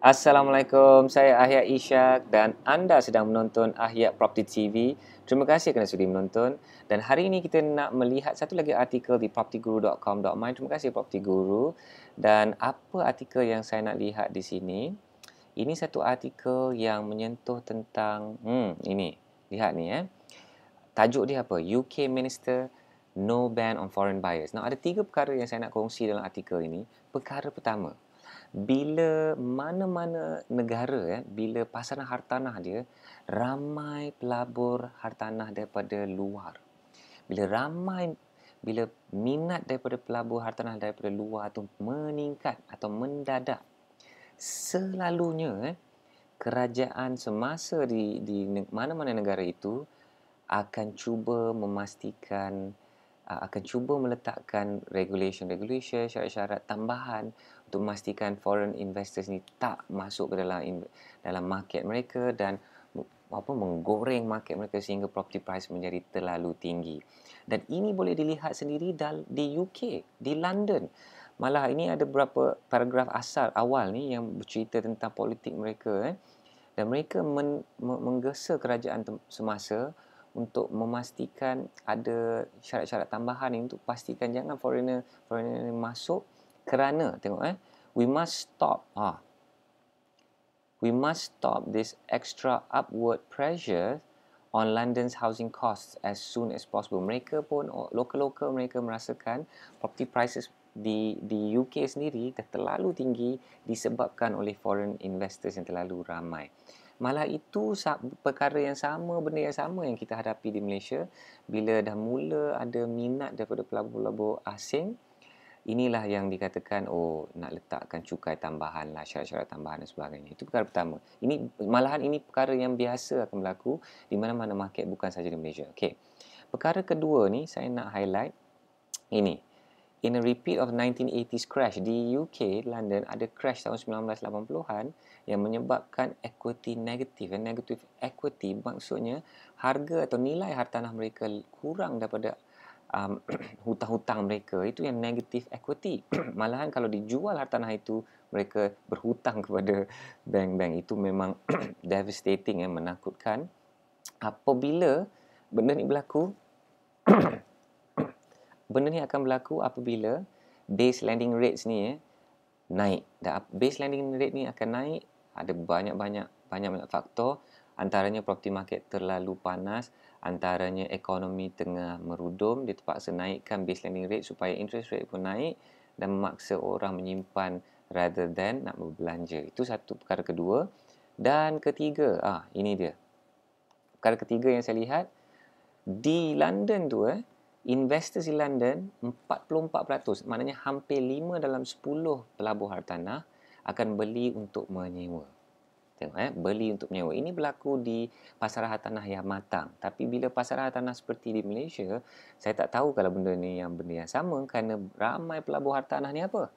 Assalamualaikum, saya Ahya Ishak dan anda sedang menonton Ahya Property TV. Terima kasih kerana sudah menonton dan hari ini kita nak melihat satu lagi artikel di propertyguru.com.my. Terima kasih Property Guru. Dan apa artikel yang saya nak lihat di sini? Ini satu artikel yang menyentuh tentang hmm ini. Lihat ni eh. Tajuk dia apa? UK Minister No Ban on Foreign Buyers. Nah, ada tiga perkara yang saya nak kongsi dalam artikel ini. Perkara pertama, bila mana-mana negara ya bila pasaran hartanah dia ramai pelabur hartanah daripada luar bila ramai bila minat daripada pelabur hartanah daripada luar tu meningkat atau mendadak selalunya eh, kerajaan semasa di di mana-mana negara itu akan cuba memastikan uh, akan cuba meletakkan regulation-regulation, syarat-syarat tambahan untuk memastikan foreign investors ni tak masuk ke dalam dalam market mereka dan apa menggoreng market mereka sehingga property price menjadi terlalu tinggi. Dan ini boleh dilihat sendiri dal- di UK, di London. Malah ini ada beberapa paragraf asal awal ni yang bercerita tentang politik mereka eh. Dan mereka men- menggesa kerajaan semasa untuk memastikan ada syarat-syarat tambahan ini untuk pastikan jangan foreigner foreigner ini masuk kerana tengok eh we must stop ah we must stop this extra upward pressure on London's housing costs as soon as possible mereka pun local-local mereka merasakan property prices di di UK sendiri dah terlalu tinggi disebabkan oleh foreign investors yang terlalu ramai malah itu perkara yang sama benda yang sama yang kita hadapi di Malaysia bila dah mula ada minat daripada pelabur-pelabur asing inilah yang dikatakan oh nak letakkan cukai tambahan lah syarat-syarat tambahan dan sebagainya itu perkara pertama ini malahan ini perkara yang biasa akan berlaku di mana-mana market bukan saja di Malaysia Okay, perkara kedua ni saya nak highlight ini in a repeat of 1980s crash di UK, London ada crash tahun 1980-an yang menyebabkan equity negative. And negative equity maksudnya harga atau nilai hartanah mereka kurang daripada um, hutang-hutang mereka. Itu yang negative equity. Malahan kalau dijual hartanah itu, mereka berhutang kepada bank-bank. Itu memang devastating yang menakutkan. Apabila benda ini berlaku, benda ni akan berlaku apabila base landing rates ni eh, naik. Dan base landing rate ni akan naik ada banyak-banyak banyak-banyak faktor antaranya property market terlalu panas, antaranya ekonomi tengah merudum, dia terpaksa naikkan base landing rate supaya interest rate pun naik dan memaksa orang menyimpan rather than nak berbelanja. Itu satu perkara kedua. Dan ketiga, ah ini dia. Perkara ketiga yang saya lihat di London tu eh investors di London 44% maknanya hampir 5 dalam 10 pelabur hartanah akan beli untuk menyewa tengok eh beli untuk menyewa ini berlaku di pasar hartanah yang matang tapi bila pasar hartanah seperti di Malaysia saya tak tahu kalau benda ni yang benda yang sama kerana ramai pelabur hartanah ni apa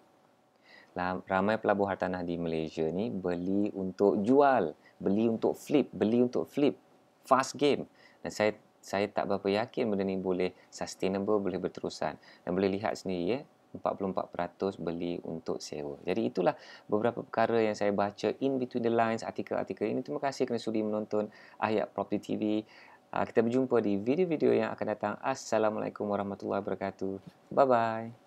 ramai pelabur hartanah di Malaysia ni beli untuk jual beli untuk flip beli untuk flip fast game dan saya saya tak berapa yakin benda ni boleh sustainable, boleh berterusan. Dan boleh lihat sendiri ya, 44% beli untuk sewa. Jadi itulah beberapa perkara yang saya baca in between the lines artikel-artikel ini. Terima kasih kerana sudi menonton Ayat Property TV. Ah, kita berjumpa di video-video yang akan datang. Assalamualaikum warahmatullahi wabarakatuh. Bye-bye.